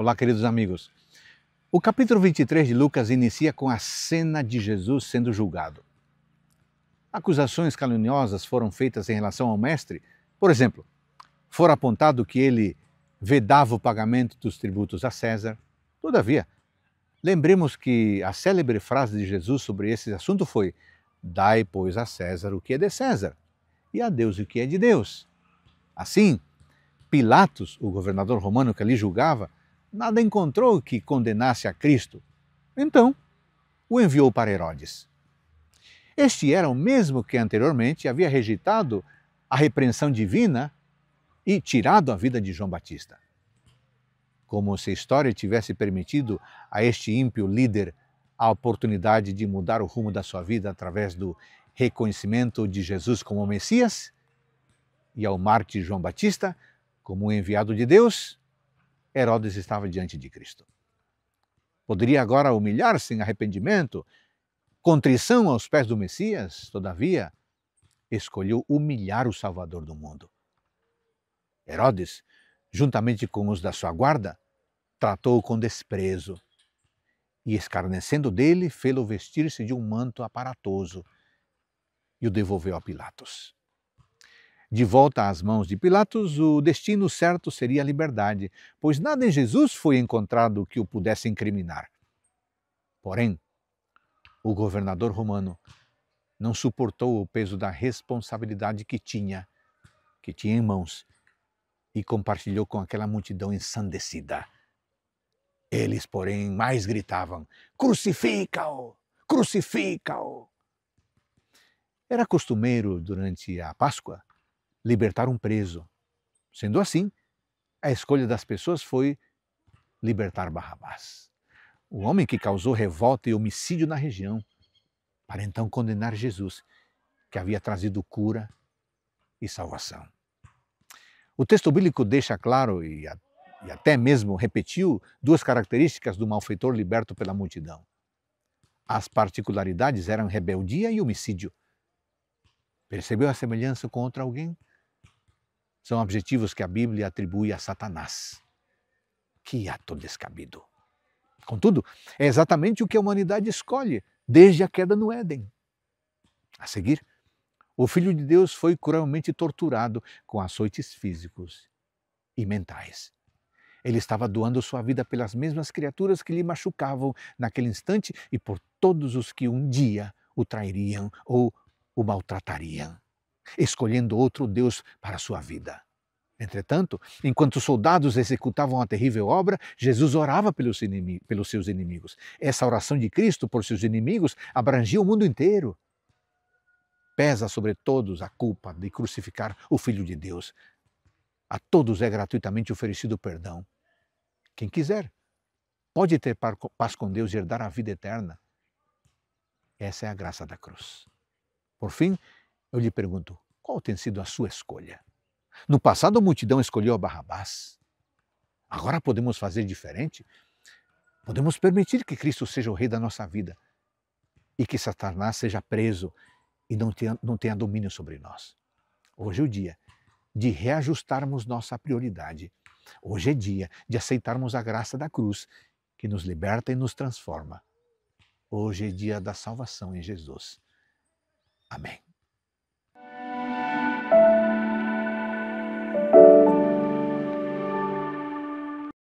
Olá, queridos amigos. O capítulo 23 de Lucas inicia com a cena de Jesus sendo julgado. Acusações caluniosas foram feitas em relação ao mestre. Por exemplo, fora apontado que ele vedava o pagamento dos tributos a César. Todavia, lembremos que a célebre frase de Jesus sobre esse assunto foi: Dai, pois, a César o que é de César, e a Deus o que é de Deus. Assim, Pilatos, o governador romano que ali julgava, nada encontrou que condenasse a Cristo. Então, o enviou para Herodes. Este era o mesmo que anteriormente havia rejeitado a repreensão divina e tirado a vida de João Batista. Como se a história tivesse permitido a este ímpio líder a oportunidade de mudar o rumo da sua vida através do reconhecimento de Jesus como Messias e ao Marte João Batista como enviado de Deus, Herodes estava diante de Cristo. Poderia agora humilhar-se em arrependimento, contrição aos pés do Messias, todavia, escolheu humilhar o Salvador do mundo. Herodes, juntamente com os da sua guarda, tratou-o com desprezo e, escarnecendo dele, fê-lo vestir-se de um manto aparatoso e o devolveu a Pilatos. De volta às mãos de Pilatos, o destino certo seria a liberdade, pois nada em Jesus foi encontrado que o pudesse incriminar. Porém, o governador romano não suportou o peso da responsabilidade que tinha, que tinha em mãos, e compartilhou com aquela multidão ensandecida. Eles, porém, mais gritavam: Crucifica-o! Crucifica-o! Era costumeiro durante a Páscoa libertar um preso. Sendo assim, a escolha das pessoas foi libertar Barrabás, o homem que causou revolta e homicídio na região, para então condenar Jesus, que havia trazido cura e salvação. O texto bíblico deixa claro e, e até mesmo repetiu duas características do malfeitor liberto pela multidão. As particularidades eram rebeldia e homicídio. Percebeu a semelhança contra alguém são objetivos que a Bíblia atribui a Satanás. Que ato descabido! Contudo, é exatamente o que a humanidade escolhe desde a queda no Éden. A seguir, o Filho de Deus foi cruelmente torturado com açoites físicos e mentais. Ele estava doando sua vida pelas mesmas criaturas que lhe machucavam naquele instante e por todos os que um dia o trairiam ou o maltratariam escolhendo outro Deus para a sua vida. Entretanto, enquanto os soldados executavam a terrível obra, Jesus orava pelos, inimigos, pelos, seus inimigos. Essa oração de Cristo por seus inimigos abrangia o mundo inteiro. Pesa sobre todos a culpa de crucificar o Filho de Deus. A todos é gratuitamente oferecido perdão. Quem quiser pode ter paz com Deus e herdar a vida eterna. Essa é a graça da cruz. Por fim, eu lhe pergunto, qual tem sido a sua escolha? No passado, a multidão escolheu a Barrabás. Agora podemos fazer diferente? Podemos permitir que Cristo seja o rei da nossa vida e que Satanás seja preso e não tenha, não tenha domínio sobre nós. Hoje é o dia de reajustarmos nossa prioridade. Hoje é dia de aceitarmos a graça da cruz que nos liberta e nos transforma. Hoje é dia da salvação em Jesus. Amém.